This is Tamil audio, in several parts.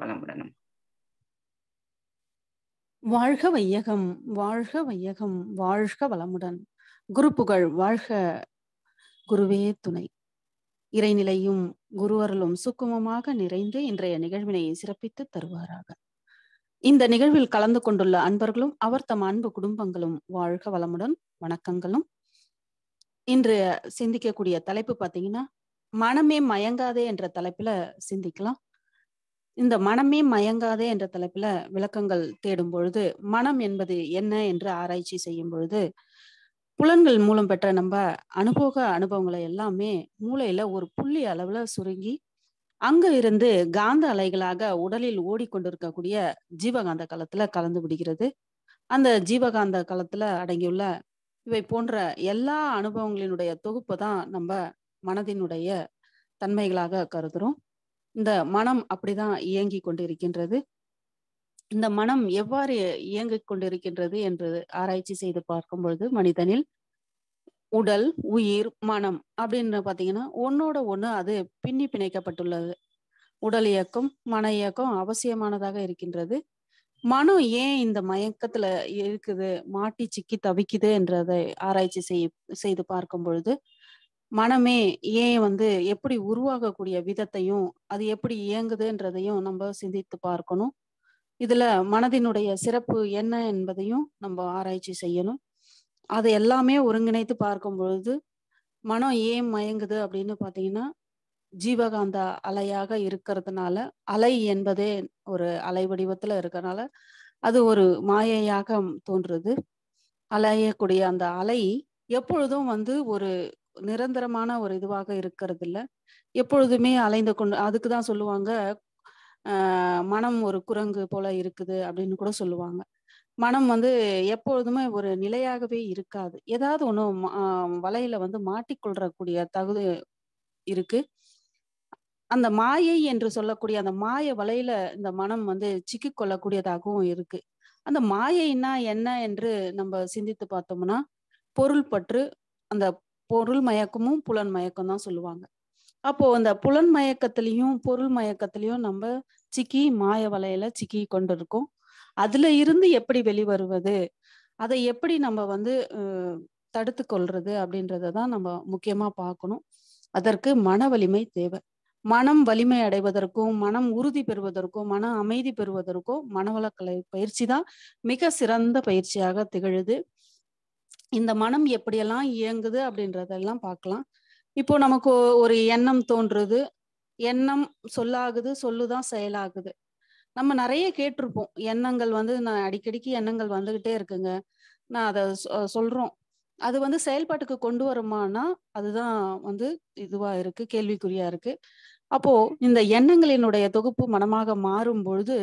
வளமுடனும் வாழ்க வையகம் வாழ்க வையகம் வாழ்க வளமுடன் குரு புகழ் வாழ்க குருவே துணை இறைநிலையும் குருவர்களும் சுக்குமமாக நிறைந்து இன்றைய நிகழ்வினை சிறப்பித்து தருவாராக இந்த நிகழ்வில் கலந்து கொண்டுள்ள அன்பர்களும் அவர் தம் அன்பு குடும்பங்களும் வாழ்க வளமுடன் வணக்கங்களும் இன்று சிந்திக்கக்கூடிய தலைப்பு பார்த்தீங்கன்னா மனமே மயங்காதே என்ற தலைப்புல சிந்திக்கலாம் இந்த மனமே மயங்காதே என்ற தலைப்புல விளக்கங்கள் தேடும் பொழுது மனம் என்பது என்ன என்று ஆராய்ச்சி செய்யும் பொழுது புலன்கள் மூலம் பெற்ற நம்ம அனுபவ அனுபவங்களை எல்லாமே மூளையில ஒரு புள்ளி அளவுல சுருங்கி அங்க இருந்து காந்த அலைகளாக உடலில் ஓடிக்கொண்டிருக்கக்கூடிய ஜீவகாந்த களத்துல கலந்து விடுகிறது அந்த ஜீவகாந்த களத்துல அடங்கியுள்ள இவை போன்ற எல்லா அனுபவங்களினுடைய தொகுப்பு தான் நம்ம மனதினுடைய தன்மைகளாக கருதுறோம் இந்த மனம் அப்படிதான் இயங்கி கொண்டிருக்கின்றது இந்த மனம் எவ்வாறு இயங்கிக் கொண்டிருக்கின்றது என்று ஆராய்ச்சி செய்து பார்க்கும் பொழுது மனிதனில் உடல் உயிர் மனம் அப்படின்னு பார்த்தீங்கன்னா ஒன்னோட ஒண்ணு அது பின்னி பிணைக்கப்பட்டுள்ளது உடல் இயக்கம் மன இயக்கம் அவசியமானதாக இருக்கின்றது மனம் ஏன் இந்த மயக்கத்துல இருக்குது மாட்டி சிக்கி தவிக்குது என்றதை ஆராய்ச்சி செய்து பார்க்கும் பொழுது மனமே ஏன் வந்து எப்படி உருவாகக்கூடிய விதத்தையும் அது எப்படி இயங்குதுன்றதையும் நம்ம சிந்தித்து பார்க்கணும் இதுல மனதினுடைய சிறப்பு என்ன என்பதையும் நம்ம ஆராய்ச்சி செய்யணும் அது எல்லாமே ஒருங்கிணைத்து பார்க்கும் பொழுது மனம் ஏன் மயங்குது அப்படின்னு பார்த்தீங்கன்னா ஜீவகாந்த அலையாக இருக்கிறதுனால அலை என்பதே ஒரு அலை வடிவத்துல இருக்கிறதுனால அது ஒரு மாயையாக தோன்றுறது அலையக்கூடிய அந்த அலை எப்பொழுதும் வந்து ஒரு நிரந்தரமான ஒரு இதுவாக இருக்கிறது இல்லை எப்பொழுதுமே அலைந்து கொண்டு அதுக்கு தான் சொல்லுவாங்க மனம் ஒரு குரங்கு போல இருக்குது அப்படின்னு கூட சொல்லுவாங்க மனம் வந்து எப்பொழுதுமே ஒரு நிலையாகவே இருக்காது ஏதாவது ஒன்று வலையில வந்து மாட்டிக்கொள்றக்கூடிய தகுதி இருக்கு அந்த மாயை என்று சொல்லக்கூடிய அந்த மாய வலையில இந்த மனம் வந்து சிக்கி கொள்ளக்கூடியதாகவும் இருக்கு அந்த மாயைன்னா என்ன என்று நம்ம சிந்தித்து பார்த்தோம்னா பொருள் பற்று அந்த பொருள் மயக்கமும் புலன் மயக்கம் தான் சொல்லுவாங்க அப்போ அந்த புலன் மயக்கத்திலையும் பொருள் மயக்கத்திலையும் நம்ம சிக்கி மாய வலையில சிக்கி கொண்டு இருக்கோம் அதுல இருந்து எப்படி வெளிவருவது அதை எப்படி நம்ம வந்து தடுத்து கொள்றது அப்படின்றத தான் நம்ம முக்கியமா பார்க்கணும் அதற்கு மன வலிமை தேவை மனம் வலிமை அடைவதற்கும் மனம் உறுதி பெறுவதற்கும் மன அமைதி பெறுவதற்கும் மனவளக்கலை பயிற்சி தான் மிக சிறந்த பயிற்சியாக திகழுது இந்த மனம் எப்படியெல்லாம் இயங்குது அப்படின்றதெல்லாம் பார்க்கலாம் இப்போ நமக்கு ஒரு எண்ணம் தோன்றுறது எண்ணம் சொல்லாகுது சொல்லுதான் செயலாகுது நம்ம நிறைய கேட்டிருப்போம் எண்ணங்கள் வந்து நான் அடிக்கடிக்கு எண்ணங்கள் வந்துகிட்டே இருக்குங்க நான் அதை சொல்றோம் அது வந்து செயல்பாட்டுக்கு கொண்டு வருமானா அதுதான் வந்து இதுவா இருக்கு கேள்விக்குறியா இருக்கு அப்போ இந்த எண்ணங்களினுடைய தொகுப்பு மனமாக மாறும் பொழுது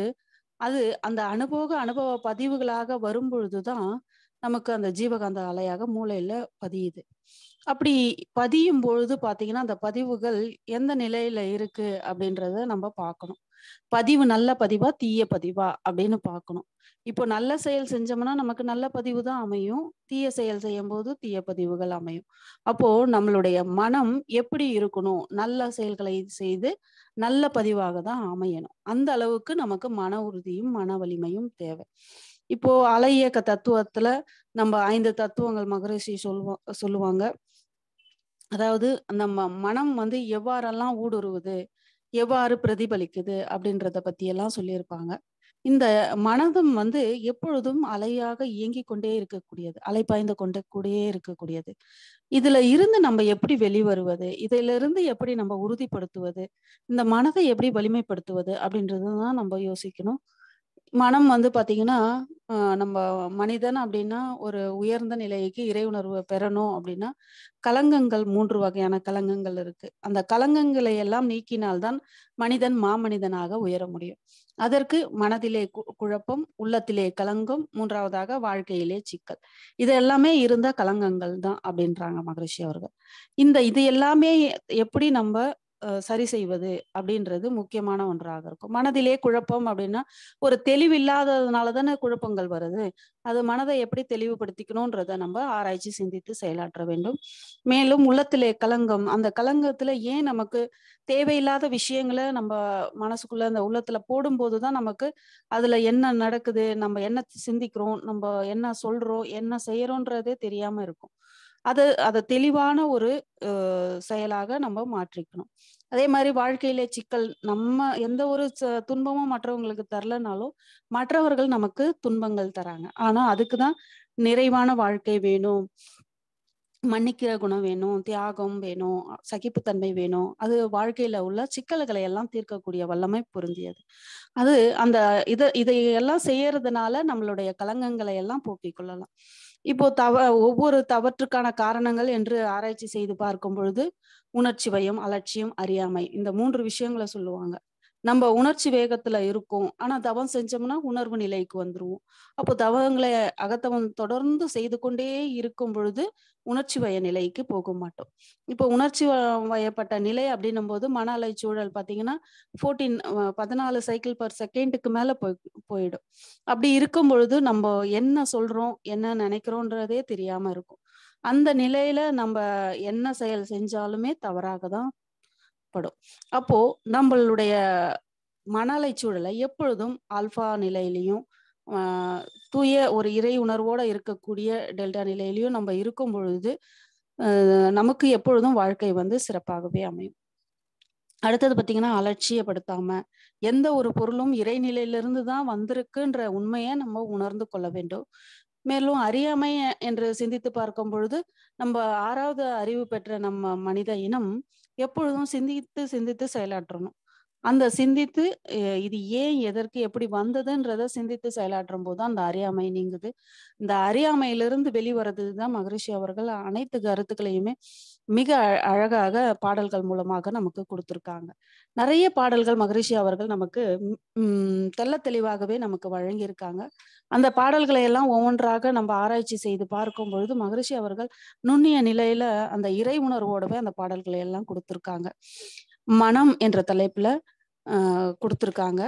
அது அந்த அனுபவ அனுபவ பதிவுகளாக வரும் பொழுதுதான் நமக்கு அந்த ஜீவகாந்த அலையாக மூளையில பதியுது அப்படி பதியும் பொழுது பாத்தீங்கன்னா அந்த பதிவுகள் எந்த நிலையில இருக்கு அப்படின்றத நம்ம பார்க்கணும் பதிவு நல்ல பதிவா தீய பதிவா அப்படின்னு பார்க்கணும் இப்போ நல்ல செயல் செஞ்சோம்னா நமக்கு நல்ல பதிவு தான் அமையும் தீய செயல் செய்யும் போது தீய பதிவுகள் அமையும் அப்போ நம்மளுடைய மனம் எப்படி இருக்கணும் நல்ல செயல்களை செய்து நல்ல பதிவாக தான் அமையணும் அந்த அளவுக்கு நமக்கு மன உறுதியும் மன வலிமையும் தேவை இப்போ அலை இயக்க தத்துவத்துல நம்ம ஐந்து தத்துவங்கள் மகரிஷி சொல்லுவோம் சொல்லுவாங்க அதாவது நம்ம மனம் வந்து எவ்வாறெல்லாம் ஊடுருவுது எவ்வாறு பிரதிபலிக்குது அப்படின்றத பத்தி எல்லாம் சொல்லியிருப்பாங்க இந்த மனதும் வந்து எப்பொழுதும் அலையாக இயங்கி கொண்டே இருக்கக்கூடியது அலை பாய்ந்து கொண்டு கூடயே இருக்கக்கூடியது இதுல இருந்து நம்ம எப்படி வெளிவருவது இதுல இருந்து எப்படி நம்ம உறுதிப்படுத்துவது இந்த மனதை எப்படி வலிமைப்படுத்துவது அப்படின்றதுதான் நம்ம யோசிக்கணும் மனம் வந்து பாத்தீங்கன்னா நம்ம மனிதன் அப்படின்னா ஒரு உயர்ந்த நிலைக்கு இறை உணர்வு பெறணும் அப்படின்னா கலங்கங்கள் மூன்று வகையான கலங்கங்கள் இருக்கு அந்த கலங்கங்களை எல்லாம் நீக்கினால்தான் மனிதன் மாமனிதனாக உயர முடியும் அதற்கு மனதிலே குழப்பம் உள்ளத்திலே கலங்கம் மூன்றாவதாக வாழ்க்கையிலே சிக்கல் இது எல்லாமே இருந்த கலங்கங்கள் தான் அப்படின்றாங்க மகரிஷி அவர்கள் இந்த இது எல்லாமே எப்படி நம்ம சரி செய்வது அப்படின்றது முக்கியமான ஒன்றாக இருக்கும் மனதிலே குழப்பம் அப்படின்னா ஒரு இல்லாததுனால தானே குழப்பங்கள் வருது அது மனதை எப்படி தெளிவுபடுத்திக்கணும்ன்றத நம்ம ஆராய்ச்சி சிந்தித்து செயலாற்ற வேண்டும் மேலும் உள்ளத்திலே கலங்கம் அந்த கலங்கத்துல ஏன் நமக்கு தேவையில்லாத விஷயங்களை நம்ம மனசுக்குள்ள அந்த உள்ளத்துல போடும்போது தான் நமக்கு அதுல என்ன நடக்குது நம்ம என்ன சிந்திக்கிறோம் நம்ம என்ன சொல்றோம் என்ன செய்யறோன்றதே தெரியாம இருக்கும் அது அதை தெளிவான ஒரு செயலாக நம்ம மாற்றிக்கணும் அதே மாதிரி வாழ்க்கையில சிக்கல் நம்ம எந்த ஒரு துன்பமும் மற்றவங்களுக்கு தரலனாலும் மற்றவர்கள் நமக்கு துன்பங்கள் தராங்க ஆனா அதுக்குதான் நிறைவான வாழ்க்கை வேணும் மன்னிக்கிற குணம் வேணும் தியாகம் வேணும் சகிப்புத்தன்மை வேணும் அது வாழ்க்கையில உள்ள சிக்கல்களை எல்லாம் தீர்க்கக்கூடிய வல்லமை பொருந்தியது அது அந்த இதை இதையெல்லாம் செய்யறதுனால நம்மளுடைய கலங்கங்களை எல்லாம் போக்கிக் கொள்ளலாம் இப்போ தவ ஒவ்வொரு தவற்றுக்கான காரணங்கள் என்று ஆராய்ச்சி செய்து பார்க்கும் பொழுது உணர்ச்சி பயம் அலட்சியம் அறியாமை இந்த மூன்று விஷயங்களை சொல்லுவாங்க நம்ம உணர்ச்சி வேகத்துல இருக்கோம் ஆனா தவம் செஞ்சோம்னா உணர்வு நிலைக்கு வந்துருவோம் அப்போ தவங்களை அகத்தவம் தொடர்ந்து செய்து கொண்டே இருக்கும் பொழுது உணர்ச்சி வய நிலைக்கு போக மாட்டோம் இப்போ உணர்ச்சி வயப்பட்ட நிலை அப்படின்னும் போது மன அலை சூழல் பாத்தீங்கன்னா போர்டீன் பதினாலு சைக்கிள் பர் செகண்டுக்கு மேல போய் போயிடும் அப்படி இருக்கும் பொழுது நம்ம என்ன சொல்றோம் என்ன நினைக்கிறோன்றதே தெரியாம இருக்கும் அந்த நிலையில நம்ம என்ன செயல் செஞ்சாலுமே தவறாக தான் ஏற்படும் அப்போ நம்மளுடைய மனலை சூழலை எப்பொழுதும் ஆல்பா நிலையிலையும் தூய ஒரு இறை உணர்வோட இருக்கக்கூடிய டெல்டா நிலையிலையும் நம்ம இருக்கும் பொழுது நமக்கு எப்பொழுதும் வாழ்க்கை வந்து சிறப்பாகவே அமையும் அடுத்தது பார்த்தீங்கன்னா அலட்சியப்படுத்தாம எந்த ஒரு பொருளும் இறைநிலையிலிருந்து தான் வந்திருக்குன்ற உண்மையை நம்ம உணர்ந்து கொள்ள வேண்டும் மேலும் அறியாமை என்று சிந்தித்து பார்க்கும் பொழுது நம்ம ஆறாவது அறிவு பெற்ற நம்ம மனித இனம் எப்பொழுதும் சிந்தித்து சிந்தித்து செயலாற்றணும் அந்த சிந்தித்து இது ஏன் எதற்கு எப்படி வந்ததுன்றத சிந்தித்து செயலாற்றும் போது அந்த அறியாமை நீங்குது இந்த அறியாமையிலிருந்து வெளிவரது தான் மகரிஷி அவர்கள் அனைத்து கருத்துக்களையுமே மிக அழகாக பாடல்கள் மூலமாக நமக்கு கொடுத்துருக்காங்க நிறைய பாடல்கள் மகரிஷி அவர்கள் நமக்கு தெள்ள தெளிவாகவே நமக்கு வழங்கியிருக்காங்க அந்த பாடல்களை எல்லாம் ஒவ்வொன்றாக நம்ம ஆராய்ச்சி செய்து பார்க்கும் பொழுது மகரிஷி அவர்கள் நுண்ணிய நிலையில அந்த இறை உணர்வோடவே அந்த பாடல்களை எல்லாம் கொடுத்திருக்காங்க மனம் என்ற தலைப்புல கொடுத்திருக்காங்க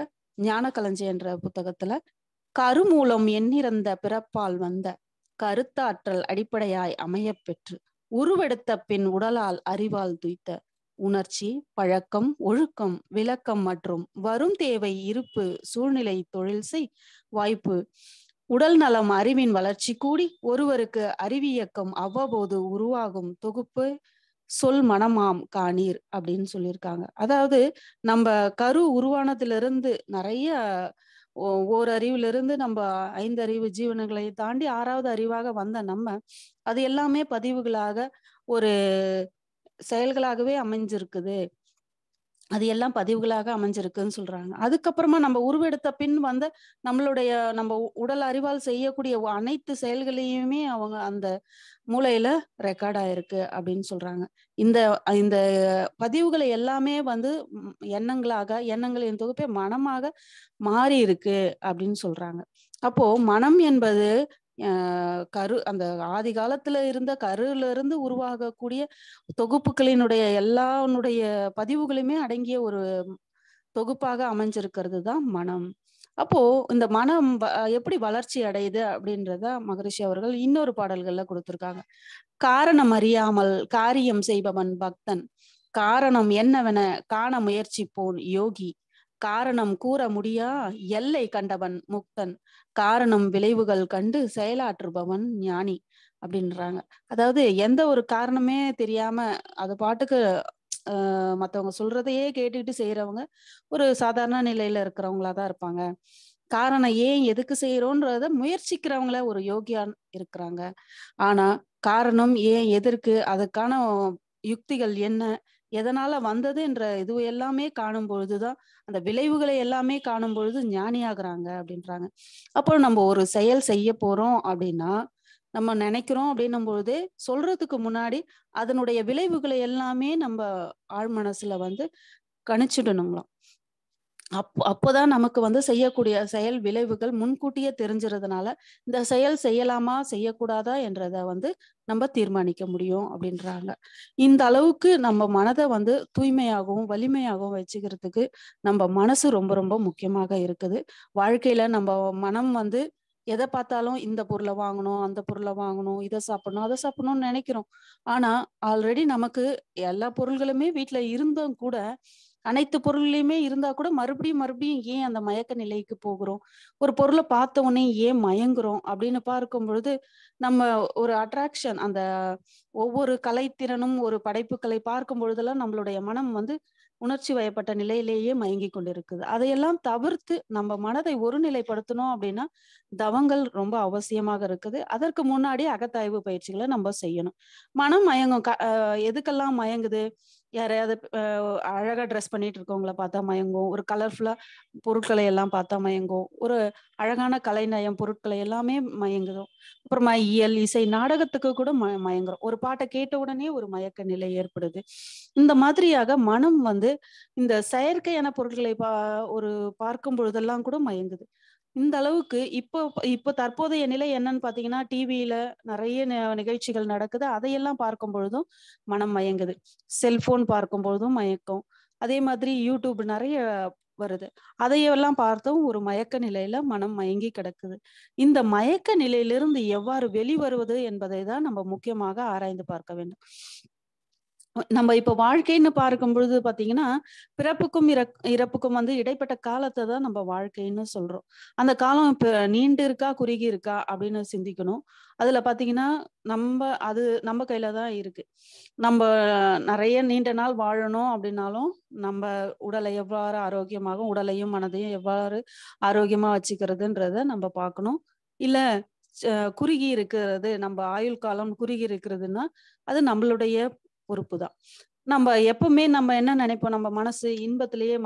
ஞான களஞ்சி என்ற புத்தகத்துல கருமூலம் எண்ணிறந்த பிறப்பால் வந்த கருத்தாற்றல் அடிப்படையாய் அமைய பெற்று உருவெடுத்த பின் உடலால் அறிவால் துய்த்த உணர்ச்சி பழக்கம் ஒழுக்கம் விளக்கம் மற்றும் வரும் தேவை இருப்பு சூழ்நிலை தொழில் செய் வாய்ப்பு உடல் நலம் அறிவின் வளர்ச்சி கூடி ஒருவருக்கு அறிவியக்கம் அவ்வப்போது உருவாகும் தொகுப்பு சொல் மனமாம் காணீர் அப்படின்னு சொல்லியிருக்காங்க அதாவது நம்ம கரு உருவானதிலிருந்து நிறைய ஓர் அறிவிலிருந்து நம்ம ஐந்து அறிவு ஜீவனங்களை தாண்டி ஆறாவது அறிவாக வந்த நம்ம அது எல்லாமே பதிவுகளாக ஒரு செயல்களாகவே அமைஞ்சிருக்குது அது எல்லாம் பதிவுகளாக அமைஞ்சிருக்குன்னு சொல்றாங்க அதுக்கப்புறமா நம்ம உருவெடுத்த பின் வந்து நம்மளுடைய நம்ம உடல் அறிவால் செய்யக்கூடிய அனைத்து செயல்களையுமே அவங்க அந்த மூளையில ரெக்கார்ட் ஆயிருக்கு அப்படின்னு சொல்றாங்க இந்த இந்த பதிவுகளை எல்லாமே வந்து எண்ணங்களாக எண்ணங்களின் தொகுப்பே மனமாக மாறி இருக்கு அப்படின்னு சொல்றாங்க அப்போ மனம் என்பது கரு அந்த ஆதி காலத்துல இருந்த கருல இருந்து உருவாகக்கூடிய தொகுப்புகளினுடைய எல்லானுடைய பதிவுகளுமே அடங்கிய ஒரு தொகுப்பாக அமைஞ்சிருக்கிறது தான் மனம் அப்போ இந்த மனம் எப்படி வளர்ச்சி அடையுது அப்படின்றத மகரிஷி அவர்கள் இன்னொரு பாடல்கள்ல கொடுத்திருக்காங்க காரணம் அறியாமல் காரியம் செய்பவன் பக்தன் காரணம் என்னவென காண முயற்சிப்போன் யோகி காரணம் கூற முடியா எல்லை கண்டவன் முக்தன் காரணம் விளைவுகள் கண்டு செயலாற்றுபவன் ஞானி அப்படின்றாங்க அதாவது எந்த ஒரு காரணமே தெரியாம அது பாட்டுக்கு மத்தவங்க சொல்றதையே கேட்டுக்கிட்டு செய்யறவங்க ஒரு சாதாரண நிலையில இருக்கிறவங்களா தான் இருப்பாங்க காரணம் ஏன் எதுக்கு செய்யறோன்றத முயற்சிக்கிறவங்கள ஒரு யோகியான் இருக்கிறாங்க ஆனா காரணம் ஏன் எதற்கு அதுக்கான யுக்திகள் என்ன எதனால வந்தது என்ற இது எல்லாமே காணும் பொழுதுதான் அந்த விளைவுகளை எல்லாமே காணும் பொழுது ஞானியாகிறாங்க அப்படின்றாங்க அப்போ நம்ம ஒரு செயல் செய்ய போறோம் அப்படின்னா நம்ம நினைக்கிறோம் அப்படின்னும் பொழுதே சொல்றதுக்கு முன்னாடி அதனுடைய விளைவுகளை எல்லாமே நம்ம ஆழ் மனசுல வந்து கணிச்சிடணுங்களாம் அப் அப்போதான் நமக்கு வந்து செய்யக்கூடிய செயல் விளைவுகள் முன்கூட்டியே தெரிஞ்சிருந்தனால இந்த செயல் செய்யலாமா செய்யக்கூடாதா என்றத வந்து நம்ம தீர்மானிக்க முடியும் அப்படின்றாங்க இந்த அளவுக்கு நம்ம மனதை வந்து தூய்மையாகவும் வலிமையாகவும் வச்சுக்கிறதுக்கு நம்ம மனசு ரொம்ப ரொம்ப முக்கியமாக இருக்குது வாழ்க்கையில நம்ம மனம் வந்து எதை பார்த்தாலும் இந்த பொருளை வாங்கணும் அந்த பொருளை வாங்கணும் இதை சாப்பிடணும் அதை சாப்பிடணும்னு நினைக்கிறோம் ஆனா ஆல்ரெடி நமக்கு எல்லா பொருள்களுமே வீட்டுல இருந்தும் கூட அனைத்து பொருள்லையுமே இருந்தா கூட மறுபடியும் மறுபடியும் ஏன் அந்த மயக்க நிலைக்கு போகிறோம் ஒரு பொருளை பார்த்த உடனே ஏன் மயங்குறோம் அப்படின்னு பார்க்கும் பொழுது நம்ம ஒரு அட்ராக்ஷன் அந்த ஒவ்வொரு கலைத்திறனும் ஒரு படைப்புகளை பார்க்கும் பொழுதெல்லாம் நம்மளுடைய மனம் வந்து உணர்ச்சி வயப்பட்ட நிலையிலேயே மயங்கி கொண்டிருக்குது அதையெல்லாம் தவிர்த்து நம்ம மனதை ஒருநிலைப்படுத்தணும் அப்படின்னா தவங்கள் ரொம்ப அவசியமாக இருக்குது அதற்கு முன்னாடி அகத்தாய்வு பயிற்சிகளை நம்ம செய்யணும் மனம் மயங்கும் எதுக்கெல்லாம் மயங்குது யாரையாவது அழகா ட்ரெஸ் பண்ணிட்டு இருக்கவங்கள பார்த்தா மயங்கும் ஒரு கலர்ஃபுல்லா பொருட்களை எல்லாம் பார்த்தா மயங்கும் ஒரு அழகான கலைநயம் பொருட்களை எல்லாமே மயங்குதும் அப்புறமா இயல் இசை நாடகத்துக்கு கூட ம மயங்குறோம் ஒரு பாட்டை கேட்ட உடனே ஒரு மயக்க நிலை ஏற்படுது இந்த மாதிரியாக மனம் வந்து இந்த செயற்கையான பொருட்களை பா ஒரு பார்க்கும் பொழுதெல்லாம் கூட மயங்குது இந்த அளவுக்கு இப்போ இப்போ தற்போதைய நிலை என்னன்னு பாத்தீங்கன்னா டிவியில நிறைய நிகழ்ச்சிகள் நடக்குது அதையெல்லாம் பார்க்கும் பொழுதும் மனம் மயங்குது செல்போன் பார்க்கும் பொழுதும் மயக்கம் அதே மாதிரி யூடியூப் நிறைய வருது அதையெல்லாம் பார்த்தும் ஒரு மயக்க நிலையில மனம் மயங்கி கிடக்குது இந்த மயக்க நிலையிலிருந்து எவ்வாறு வெளிவருவது என்பதை தான் நம்ம முக்கியமாக ஆராய்ந்து பார்க்க வேண்டும் நம்ம இப்ப வாழ்க்கைன்னு பார்க்கும் பொழுது பாத்தீங்கன்னா பிறப்புக்கும் இறப்புக்கும் வந்து இடைப்பட்ட காலத்தை தான் நம்ம வாழ்க்கைன்னு சொல்றோம் அந்த காலம் இப்ப நீண்டு இருக்கா குறுகி இருக்கா அப்படின்னு சிந்திக்கணும் அதுல பாத்தீங்கன்னா நம்ம அது நம்ம கையில தான் இருக்கு நம்ம நிறைய நீண்ட நாள் வாழணும் அப்படின்னாலும் நம்ம உடலை எவ்வாறு ஆரோக்கியமாகும் உடலையும் மனதையும் எவ்வாறு ஆரோக்கியமா வச்சுக்கிறதுன்றத நம்ம பார்க்கணும் இல்ல குறுகி இருக்கிறது நம்ம ஆயுள் காலம் குறுகி இருக்கிறதுன்னா அது நம்மளுடைய பொறுப்பு தான் நம்ம எப்பவுமே நம்ம என்ன நினைப்போம் நம்ம மனசு இன்பத்திலேயே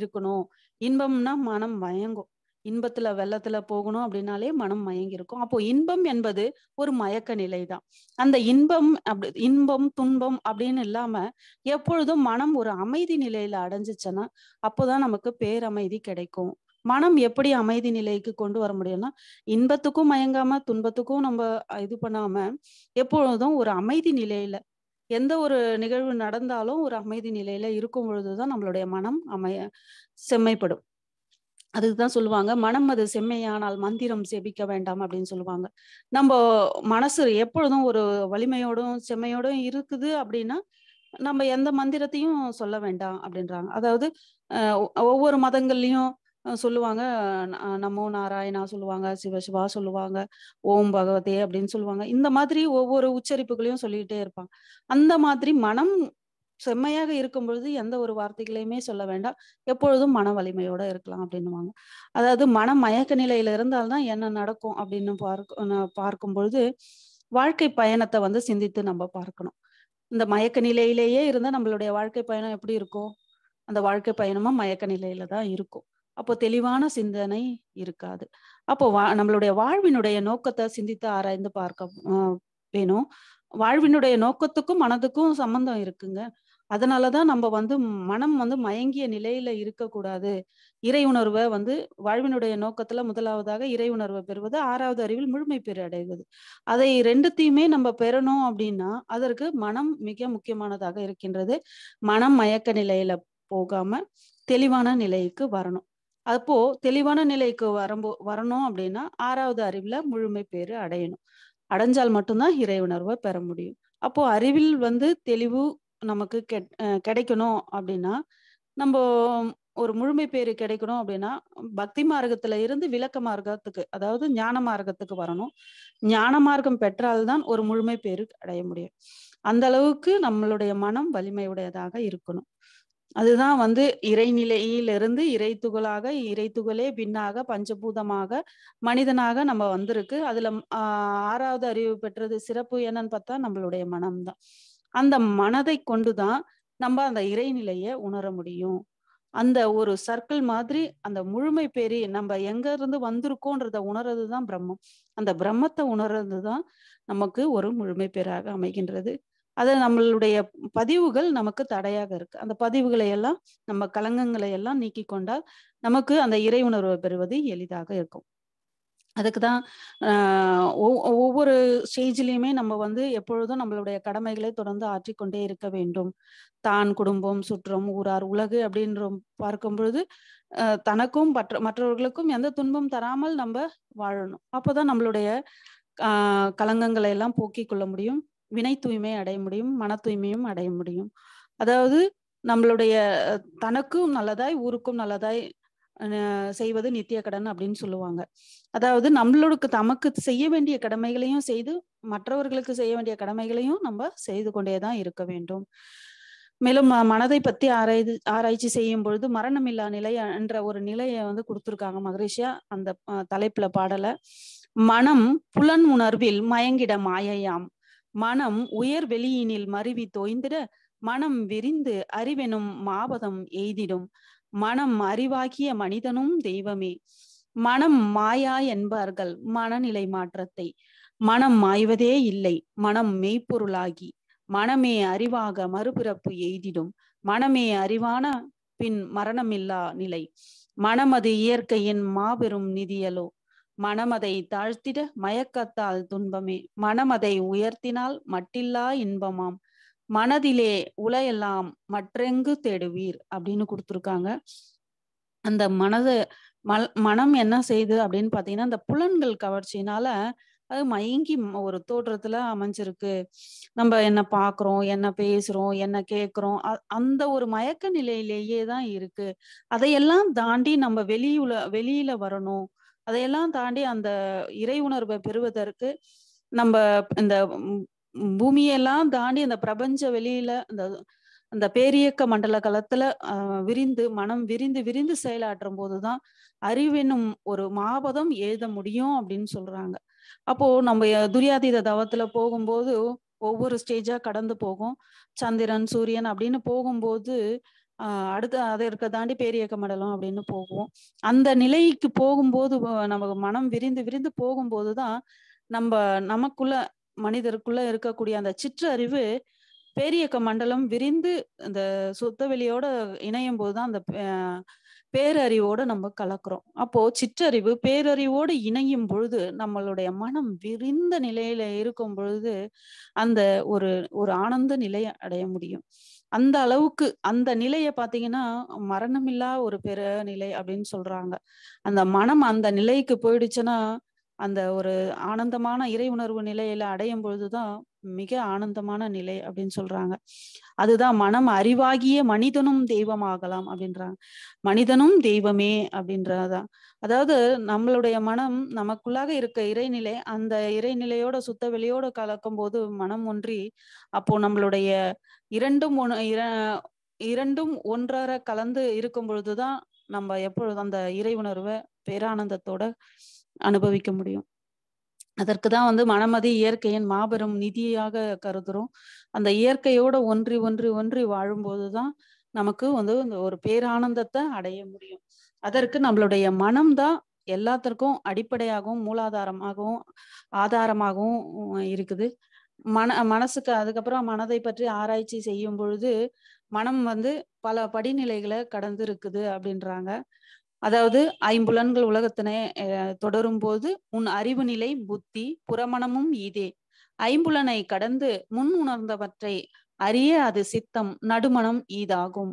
இருக்கணும் இன்பம்னா மனம் மயங்கும் இன்பத்துல வெள்ளத்துல போகணும் அப்படின்னாலே மனம் மயங்கி இருக்கும் அப்போ இன்பம் என்பது ஒரு மயக்க நிலை தான் அந்த இன்பம் அப்படி இன்பம் துன்பம் அப்படின்னு இல்லாம எப்பொழுதும் மனம் ஒரு அமைதி நிலையில அடைஞ்சிச்சுன்னா அப்போதான் நமக்கு பேரமைதி கிடைக்கும் மனம் எப்படி அமைதி நிலைக்கு கொண்டு வர முடியும்னா இன்பத்துக்கும் மயங்காம துன்பத்துக்கும் நம்ம இது பண்ணாம எப்பொழுதும் ஒரு அமைதி நிலையில எந்த ஒரு நிகழ்வு நடந்தாலும் ஒரு அமைதி நிலையில இருக்கும் பொழுதுதான் நம்மளுடைய மனம் அமைய செம்மைப்படும் அதுக்கு தான் சொல்லுவாங்க மனம் அது செம்மையானால் மந்திரம் செபிக்க வேண்டாம் அப்படின்னு சொல்லுவாங்க நம்ம மனசு எப்பொழுதும் ஒரு வலிமையோடும் செம்மையோடும் இருக்குது அப்படின்னா நம்ம எந்த மந்திரத்தையும் சொல்ல வேண்டாம் அப்படின்றாங்க அதாவது ஒவ்வொரு மதங்கள்லயும் சொல்லுவாங்க நமோ நாராயணா சொல்லுவாங்க சிவ சிவா சொல்லுவாங்க ஓம் பகவதே அப்படின்னு சொல்லுவாங்க இந்த மாதிரி ஒவ்வொரு உச்சரிப்புகளையும் சொல்லிக்கிட்டே இருப்பாங்க அந்த மாதிரி மனம் செம்மையாக இருக்கும் பொழுது எந்த ஒரு வார்த்தைகளையுமே சொல்ல வேண்டாம் எப்பொழுதும் மன வலிமையோட இருக்கலாம் அப்படின்னுவாங்க அதாவது மன மயக்க நிலையில இருந்தால்தான் என்ன நடக்கும் அப்படின்னு பார்க்க பார்க்கும் பொழுது வாழ்க்கை பயணத்தை வந்து சிந்தித்து நம்ம பார்க்கணும் இந்த மயக்க நிலையிலேயே இருந்தா நம்மளுடைய வாழ்க்கை பயணம் எப்படி இருக்கும் அந்த வாழ்க்கை பயணமும் மயக்க நிலையில தான் இருக்கும் அப்போ தெளிவான சிந்தனை இருக்காது அப்போ வா நம்மளுடைய வாழ்வினுடைய நோக்கத்தை சிந்தித்து ஆராய்ந்து பார்க்க வேணும் வாழ்வினுடைய நோக்கத்துக்கும் மனதுக்கும் சம்பந்தம் இருக்குங்க அதனாலதான் நம்ம வந்து மனம் வந்து மயங்கிய நிலையில இருக்கக்கூடாது இறை உணர்வை வந்து வாழ்வினுடைய நோக்கத்துல முதலாவதாக இறை உணர்வை பெறுவது ஆறாவது அறிவில் முழுமை பெற அடைவது அதை ரெண்டுத்தையுமே நம்ம பெறணும் அப்படின்னா அதற்கு மனம் மிக முக்கியமானதாக இருக்கின்றது மனம் மயக்க நிலையில போகாம தெளிவான நிலைக்கு வரணும் அப்போ தெளிவான நிலைக்கு வரம்போ வரணும் அப்படின்னா ஆறாவது அறிவுல முழுமை பேரு அடையணும் அடைஞ்சால் மட்டும்தான் இறை உணர்வை பெற முடியும் அப்போ அறிவில் வந்து தெளிவு நமக்கு கிடைக்கணும் அப்படின்னா நம்ம ஒரு முழுமை பேரு கிடைக்கணும் அப்படின்னா பக்தி மார்க்கத்துல இருந்து விளக்க மார்க்கத்துக்கு அதாவது ஞான மார்க்கத்துக்கு வரணும் ஞான மார்க்கம் பெற்றால்தான் ஒரு முழுமை பேரு அடைய முடியும் அந்த அளவுக்கு நம்மளுடைய மனம் வலிமையுடையதாக இருக்கணும் அதுதான் வந்து இறைநிலையிலிருந்து இறை துகளாக இறை துகளே பின்னாக பஞ்சபூதமாக மனிதனாக நம்ம வந்திருக்கு அதுல ஆறாவது அறிவு பெற்றது சிறப்பு என்னன்னு பார்த்தா நம்மளுடைய மனம்தான் அந்த மனதை கொண்டுதான் நம்ம அந்த இறைநிலையை உணர முடியும் அந்த ஒரு சர்க்கிள் மாதிரி அந்த முழுமை பெரி நம்ம எங்க இருந்து வந்திருக்கோன்றத உணர்றதுதான் பிரம்மம் அந்த பிரம்மத்தை உணர்றதுதான் நமக்கு ஒரு முழுமை பேராக அமைகின்றது அது நம்மளுடைய பதிவுகள் நமக்கு தடையாக இருக்கு அந்த பதிவுகளை எல்லாம் நம்ம கலங்கங்களை எல்லாம் நீக்கி கொண்டால் நமக்கு அந்த இறை உணர்வை பெறுவது எளிதாக இருக்கும் அதுக்கு தான் ஒவ்வொரு ஸ்டேஜ்லேயுமே நம்ம வந்து எப்பொழுதும் நம்மளுடைய கடமைகளை தொடர்ந்து ஆற்றிக்கொண்டே இருக்க வேண்டும் தான் குடும்பம் சுற்றம் ஊரார் உலகு அப்படின்ற பார்க்கும் பொழுது தனக்கும் மற்ற மற்றவர்களுக்கும் எந்த துன்பம் தராமல் நம்ம வாழணும் அப்போதான் நம்மளுடைய கலங்கங்களை எல்லாம் போக்கிக் கொள்ள முடியும் வினை தூய்மை அடைய முடியும் மன தூய்மையும் அடைய முடியும் அதாவது நம்மளுடைய தனக்கும் நல்லதாய் ஊருக்கும் நல்லதாய் செய்வது நித்திய கடன் அப்படின்னு சொல்லுவாங்க அதாவது நம்மளுக்கு தமக்கு செய்ய வேண்டிய கடமைகளையும் செய்து மற்றவர்களுக்கு செய்ய வேண்டிய கடமைகளையும் நம்ம செய்து கொண்டேதான் இருக்க வேண்டும் மேலும் மனதை பத்தி ஆராய்ச்சி ஆராய்ச்சி செய்யும் பொழுது மரணமில்லா நிலை என்ற ஒரு நிலையை வந்து கொடுத்துருக்காங்க மகரிஷியா அந்த தலைப்புல பாடல மனம் புலன் உணர்வில் மயங்கிட மாயையாம் மனம் உயர் வெளியினில் மருவி தோய்ந்திட மனம் விரிந்து அறிவெனும் மாபதம் எய்திடும் மனம் அறிவாகிய மனிதனும் தெய்வமே மனம் மாயா என்பார்கள் மனநிலை மாற்றத்தை மனம் மாய்வதே இல்லை மனம் மெய்ப்பொருளாகி மனமே அறிவாக மறுபிறப்பு எய்திடும் மனமே அறிவான பின் மரணமில்லா நிலை மனமது இயற்கையின் மாபெரும் நிதியலோ மனமதை தாழ்த்திட மயக்கத்தால் துன்பமே மனமதை உயர்த்தினால் மட்டில்லா இன்பமாம் மனதிலே உலையெல்லாம் மற்றெங்கு தேடுவீர் அப்படின்னு கொடுத்துருக்காங்க அந்த மனது மல் மனம் என்ன செய்து அப்படின்னு பாத்தீங்கன்னா அந்த புலன்கள் கவர்ச்சினால அது மயங்கி ஒரு தோற்றத்துல அமைஞ்சிருக்கு நம்ம என்ன பாக்குறோம் என்ன பேசுறோம் என்ன கேக்குறோம் அந்த ஒரு மயக்க நிலையிலேயே தான் இருக்கு அதையெல்லாம் தாண்டி நம்ம வெளியுல வெளியில வரணும் அதையெல்லாம் தாண்டி அந்த இறை உணர்வை பெறுவதற்கு நம்ம இந்த பூமியெல்லாம் தாண்டி அந்த பிரபஞ்ச வெளியில அந்த அந்த பேரியக்க மண்டல களத்துல விரிந்து மனம் விரிந்து விரிந்து செயலாற்றும் போதுதான் அறிவெனும் ஒரு மாபதம் எழுத முடியும் அப்படின்னு சொல்றாங்க அப்போ நம்ம துரியாதீத தவத்துல போகும்போது ஒவ்வொரு ஸ்டேஜா கடந்து போகும் சந்திரன் சூரியன் அப்படின்னு போகும்போது அடுத்து அதை இருக்க தாண்டி பேரியக்க மண்டலம் அப்படின்னு போகும் அந்த நிலைக்கு போகும்போது நமக்கு மனம் விரிந்து விரிந்து போகும்போது தான் நம்ம நமக்குள்ள மனிதருக்குள்ள இருக்கக்கூடிய அந்த சிற்றறிவு பேரியக்க மண்டலம் விரிந்து அந்த சுத்த வெளியோட இணையும் போதுதான் அந்த பேரறிவோட நம்ம கலக்கிறோம் அப்போ சிற்றறிவு பேரறிவோடு இணையும் பொழுது நம்மளுடைய மனம் விரிந்த நிலையில இருக்கும் பொழுது அந்த ஒரு ஒரு ஆனந்த நிலையை அடைய முடியும் அந்த அளவுக்கு அந்த நிலையை பார்த்தீங்கன்னா மரணமில்லா ஒரு பெரு நிலை அப்படின்னு சொல்றாங்க அந்த மனம் அந்த நிலைக்கு போயிடுச்சுன்னா அந்த ஒரு ஆனந்தமான இறை உணர்வு நிலையில அடையும் பொழுதுதான் மிக ஆனந்தமான நிலை அப்படின்னு சொல்றாங்க அதுதான் மனம் அறிவாகிய மனிதனும் தெய்வமாகலாம் அப்படின்றாங்க மனிதனும் தெய்வமே அப்படின்றதான் அதாவது நம்மளுடைய மனம் நமக்குள்ளாக இருக்க இறைநிலை அந்த இறைநிலையோட சுத்த வெளியோட கலக்கும் போது மனம் ஒன்றி அப்போ நம்மளுடைய இரண்டும் ஒன்று இர இரண்டும் ஒன்றர கலந்து இருக்கும் பொழுதுதான் நம்ம எப்பொழுது அந்த இறை உணர்வை பேரானந்தத்தோட அனுபவிக்க முடியும் அதற்கு தான் வந்து மனமதி இயற்கையின் மாபெரும் நிதியாக கருதுறோம் அந்த இயற்கையோட ஒன்றி ஒன்றி ஒன்றி வாழும்போது தான் நமக்கு வந்து இந்த ஒரு பேரானந்தத்தை அடைய முடியும் அதற்கு நம்மளுடைய மனம்தான் எல்லாத்திற்கும் அடிப்படையாகவும் மூலாதாரமாகவும் ஆதாரமாகவும் இருக்குது மன மனசுக்கு அதுக்கப்புறம் மனதை பற்றி ஆராய்ச்சி செய்யும் பொழுது மனம் வந்து பல படிநிலைகளை கடந்து இருக்குது அப்படின்றாங்க அதாவது ஐம்புலன்கள் உலகத்தினை தொடரும் போது உன் அறிவு நிலை புத்தி புறமணமும் இதே ஐம்புலனை கடந்து முன் உணர்ந்தவற்றை அறிய அது சித்தம் நடுமணம் ஈதாகும்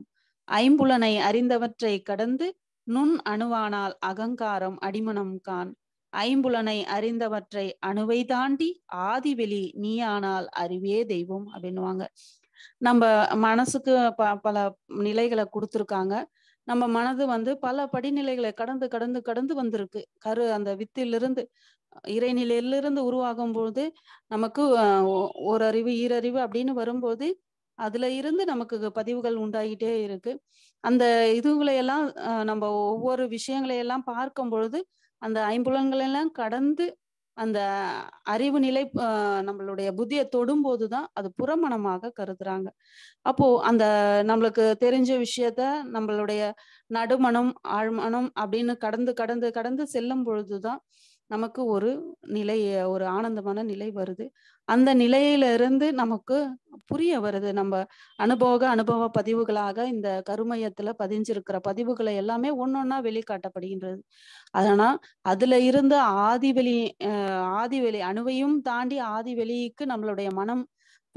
ஐம்புலனை அறிந்தவற்றை கடந்து நுண் அணுவானால் அகங்காரம் அடிமணம் கான் ஐம்புலனை அறிந்தவற்றை அணுவை தாண்டி ஆதிவெளி நீயானால் அறிவே தெய்வம் அப்படின்னுவாங்க நம்ம மனசுக்கு ப பல நிலைகளை கொடுத்துருக்காங்க நம்ம மனது வந்து பல படிநிலைகளை கடந்து கடந்து கடந்து வந்திருக்கு கரு அந்த வித்திலிருந்து இறைநிலையிலிருந்து உருவாகும் போது நமக்கு ஒரு அறிவு ஈரறிவு அப்படின்னு வரும்போது அதுல இருந்து நமக்கு பதிவுகள் உண்டாகிட்டே இருக்கு அந்த இதுகளையெல்லாம் நம்ம ஒவ்வொரு விஷயங்களையெல்லாம் பார்க்கும் பொழுது அந்த ஐம்புலன்களெல்லாம் கடந்து அந்த அறிவு நிலை நம்மளுடைய புத்தியை தொடும் போதுதான் அது புறமணமாக கருதுறாங்க அப்போ அந்த நம்மளுக்கு தெரிஞ்ச விஷயத்த நம்மளுடைய நடுமணம் ஆழ்மனம் அப்படின்னு கடந்து கடந்து கடந்து செல்லும் பொழுதுதான் நமக்கு ஒரு நிலை ஒரு ஆனந்தமான நிலை வருது அந்த நிலையில இருந்து நமக்கு புரிய வருது நம்ம அனுபவ அனுபவ பதிவுகளாக இந்த கருமையத்துல பதிஞ்சிருக்கிற பதிவுகளை எல்லாமே ஒன்னொன்னா வெளிக்காட்டப்படுகின்றது ஆனா அதுல இருந்து ஆதிவெளி ஆதிவெளி அணுவையும் தாண்டி ஆதிவெளிக்கு நம்மளுடைய மனம்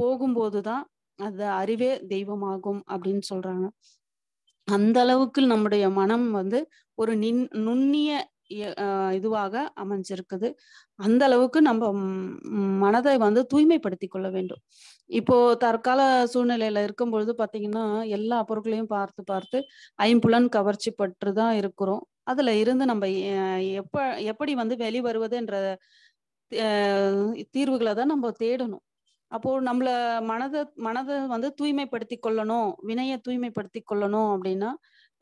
போகும்போதுதான் அது அறிவே தெய்வமாகும் அப்படின்னு சொல்றாங்க அந்த அளவுக்கு நம்முடைய மனம் வந்து ஒரு நின் நுண்ணிய இதுவாக அமைஞ்சிருக்குது அந்த அளவுக்கு நம்ம மனதை வந்து தூய்மைப்படுத்தி கொள்ள வேண்டும் இப்போ தற்கால சூழ்நிலையில இருக்கும் பொழுது பாத்தீங்கன்னா எல்லா பொருட்களையும் பார்த்து பார்த்து ஐம்புலன் கவர்ச்சி பற்று தான் இருக்கிறோம் அதுல இருந்து நம்ம எப்ப எப்படி வந்து வெளிவருவதுன்ற தீர்வுகளை தான் நம்ம தேடணும் அப்போ நம்மள மனதை மனதை வந்து தூய்மைப்படுத்தி கொள்ளணும் வினையை தூய்மைப்படுத்தி கொள்ளணும் அப்படின்னா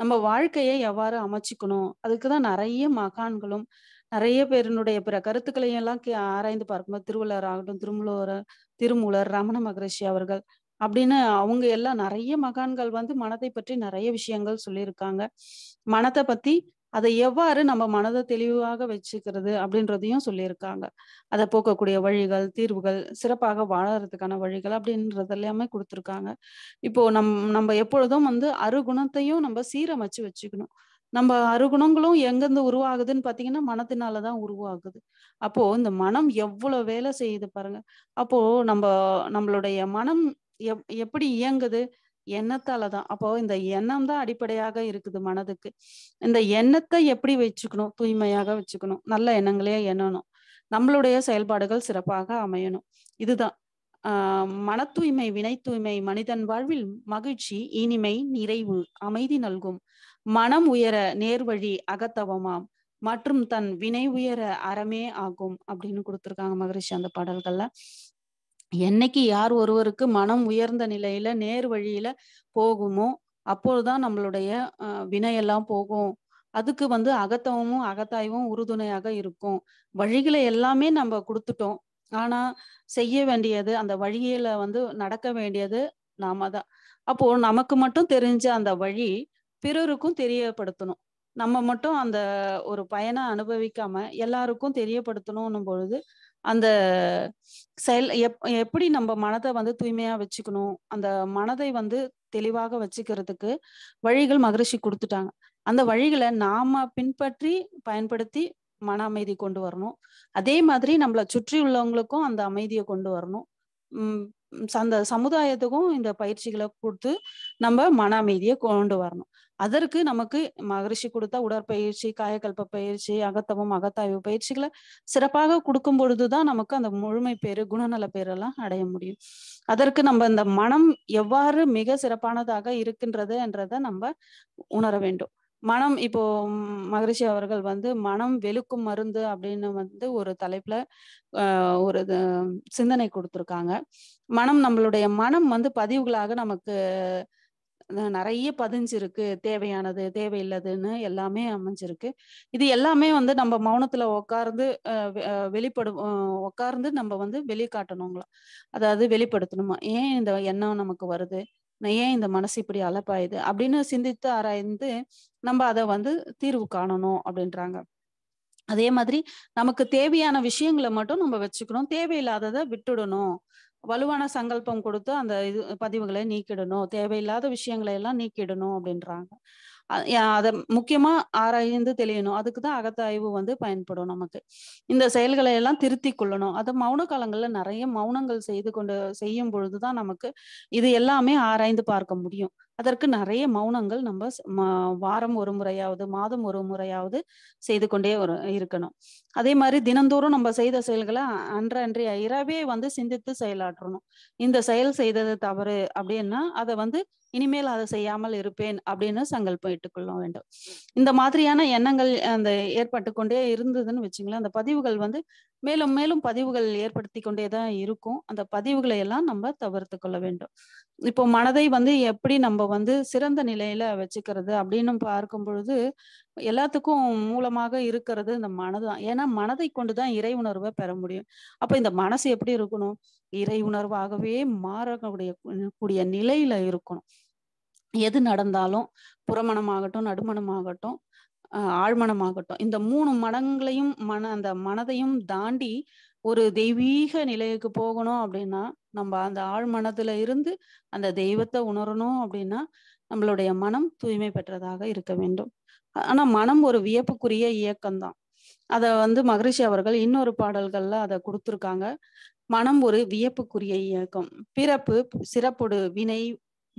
நம்ம வாழ்க்கையை எவ்வாறு அமைச்சுக்கணும் அதுக்குதான் நிறைய மகான்களும் நிறைய பேருனுடைய பிற கருத்துக்களையும் எல்லாம் ஆராய்ந்து பார்க்கும்போது திருவள்ளுவர் ஆகட்டும் திருமூலர் திருமூலர் ரமண மகரிஷி அவர்கள் அப்படின்னு அவங்க எல்லாம் நிறைய மகான்கள் வந்து மனத்தை பற்றி நிறைய விஷயங்கள் சொல்லியிருக்காங்க மனத்தை பத்தி அதை எவ்வாறு நம்ம மனதை தெளிவாக வச்சுக்கிறது அப்படின்றதையும் சொல்லியிருக்காங்க அதை போக்கக்கூடிய வழிகள் தீர்வுகள் சிறப்பாக வாழறதுக்கான வழிகள் அப்படின்றது எல்லாமே கொடுத்துருக்காங்க இப்போ நம் நம்ம எப்பொழுதும் வந்து அருகுணத்தையும் நம்ம சீரமைச்சு வச்சுக்கணும் நம்ம அருகுணங்களும் எங்கேருந்து உருவாகுதுன்னு பார்த்தீங்கன்னா மனத்தினாலதான் உருவாகுது அப்போ இந்த மனம் எவ்வளவு வேலை செய்யுது பாருங்க அப்போ நம்ம நம்மளுடைய மனம் எப் எப்படி இயங்குது எண்ணத்தால தான் அப்போ இந்த எண்ணம் தான் அடிப்படையாக இருக்குது மனதுக்கு இந்த எண்ணத்தை எப்படி வச்சுக்கணும் தூய்மையாக வச்சுக்கணும் நல்ல எண்ணங்களே எண்ணணும் நம்மளுடைய செயல்பாடுகள் சிறப்பாக அமையணும் இதுதான் ஆஹ் மன தூய்மை வினை தூய்மை மனிதன் வாழ்வில் மகிழ்ச்சி இனிமை நிறைவு அமைதி நல்கும் மனம் உயர நேர்வழி அகத்தவமாம் மற்றும் தன் வினை உயர அறமே ஆகும் அப்படின்னு கொடுத்திருக்காங்க மகரிஷி அந்த பாடல்கள்ல என்னைக்கு யார் ஒருவருக்கு மனம் உயர்ந்த நிலையில நேர் வழியில போகுமோ அப்போதுதான் நம்மளுடைய வினையெல்லாம் போகும் அதுக்கு வந்து அகத்தவமும் அகத்தாய்வும் உறுதுணையாக இருக்கும் வழிகளை எல்லாமே நம்ம கொடுத்துட்டோம் ஆனா செய்ய வேண்டியது அந்த வழியில வந்து நடக்க வேண்டியது நாம தான் அப்போ நமக்கு மட்டும் தெரிஞ்ச அந்த வழி பிறருக்கும் தெரியப்படுத்தணும் நம்ம மட்டும் அந்த ஒரு பயனை அனுபவிக்காம எல்லாருக்கும் தெரியப்படுத்தணும்னும் பொழுது அந்த செயல் எப் எப்படி நம்ம மனதை வந்து தூய்மையா வச்சுக்கணும் அந்த மனதை வந்து தெளிவாக வச்சுக்கிறதுக்கு வழிகள் மகரிஷி கொடுத்துட்டாங்க அந்த வழிகளை நாம பின்பற்றி பயன்படுத்தி மன அமைதி கொண்டு வரணும் அதே மாதிரி நம்மளை சுற்றி உள்ளவங்களுக்கும் அந்த அமைதியை கொண்டு வரணும் அந்த சமுதாயத்துக்கும் இந்த பயிற்சிகளை கொடுத்து நம்ம மன அமைதியை கொண்டு வரணும் அதற்கு நமக்கு மகரிஷி கொடுத்த உடற்பயிற்சி காயக்கல்ப பயிற்சி அகத்தவம் அகத்தாய்வு பயிற்சிகளை சிறப்பாக கொடுக்கும் பொழுதுதான் நமக்கு அந்த முழுமை பேரு குணநல பேரெல்லாம் அடைய முடியும் அதற்கு நம்ம இந்த மனம் எவ்வாறு மிக சிறப்பானதாக இருக்கின்றது என்றதை நம்ம உணர வேண்டும் மனம் இப்போ மகரிஷி அவர்கள் வந்து மனம் வெளுக்கும் மருந்து அப்படின்னு வந்து ஒரு தலைப்புல ஒரு சிந்தனை கொடுத்துருக்காங்க மனம் நம்மளுடைய மனம் வந்து பதிவுகளாக நமக்கு நிறைய பதிஞ்சிருக்கு தேவையானது தேவையில்லதுன்னு எல்லாமே அமைஞ்சிருக்கு இது எல்லாமே வந்து நம்ம மௌனத்துல உட்கார்ந்து வெளிப்படு உட்கார்ந்து நம்ம வந்து வெளிக்காட்டணுங்களா அதாவது வெளிப்படுத்தணுமா ஏன் இந்த எண்ணம் நமக்கு வருது ஏன் இந்த மனசு இப்படி அலப்பாயுது அப்படின்னு சிந்தித்து ஆராய்ந்து நம்ம அதை வந்து தீர்வு காணணும் அப்படின்றாங்க அதே மாதிரி நமக்கு தேவையான விஷயங்களை மட்டும் நம்ம வச்சுக்கணும் தேவையில்லாததை விட்டுடணும் வலுவான சங்கல்பம் கொடுத்து அந்த இது பதிவுகளை நீக்கிடணும் தேவையில்லாத விஷயங்களை எல்லாம் நீக்கிடணும் அப்படின்றாங்க அதை முக்கியமா ஆராய்ந்து தெளியணும் அதுக்குதான் அகத்தாய்வு வந்து பயன்படும் நமக்கு இந்த செயல்களை எல்லாம் திருத்தி கொள்ளணும் அது மௌன காலங்கள்ல நிறைய மௌனங்கள் செய்து கொண்டு செய்யும் பொழுதுதான் நமக்கு இது எல்லாமே ஆராய்ந்து பார்க்க முடியும் அதற்கு நிறைய மௌனங்கள் நம்ம வாரம் ஒரு முறையாவது மாதம் ஒரு முறையாவது செய்து கொண்டே இருக்கணும் அதே மாதிரி தினந்தோறும் நம்ம செய்த செயல்களை அன்றன்றைய இரவே வந்து சிந்தித்து செயலாற்றணும் இந்த செயல் செய்தது தவறு அப்படின்னா அதை வந்து இனிமேல் அதை செய்யாமல் இருப்பேன் அப்படின்னு சங்கல்பம் இட்டுக்கொள்ள வேண்டும் இந்த மாதிரியான எண்ணங்கள் அந்த ஏற்பட்டு கொண்டே இருந்ததுன்னு வச்சுங்களேன் அந்த பதிவுகள் வந்து மேலும் மேலும் பதிவுகள் ஏற்படுத்தி கொண்டே தான் இருக்கும் அந்த பதிவுகளை எல்லாம் நம்ம தவிர்த்து கொள்ள வேண்டும் இப்போ மனதை வந்து எப்படி நம்ம வந்து சிறந்த நிலையில வச்சுக்கிறது அப்படின்னு பார்க்கும் பொழுது எல்லாத்துக்கும் மூலமாக இருக்கிறது இந்த மனதுதான் ஏன்னா மனதை கொண்டுதான் இறை உணர்வை பெற முடியும் அப்ப இந்த மனசு எப்படி இருக்கணும் இறை உணர்வாகவே மாறக்கூடிய கூடிய நிலையில இருக்கணும் எது நடந்தாலும் புறமணமாகட்டும் நடுமணமாகட்டும் ஆழ்மனமாகட்டும் இந்த மூணு மனங்களையும் மன அந்த மனதையும் தாண்டி ஒரு தெய்வீக நிலைக்கு போகணும் அப்படின்னா நம்ம அந்த ஆழ் மனத்துல இருந்து அந்த தெய்வத்தை உணரணும் அப்படின்னா நம்மளுடைய மனம் தூய்மை பெற்றதாக இருக்க வேண்டும் ஆனா மனம் ஒரு வியப்புக்குரிய இயக்கம்தான் அத வந்து மகரிஷி அவர்கள் இன்னொரு பாடல்கள்ல அதை கொடுத்துருக்காங்க மனம் ஒரு வியப்புக்குரிய இயக்கம் பிறப்பு சிறப்புடு வினை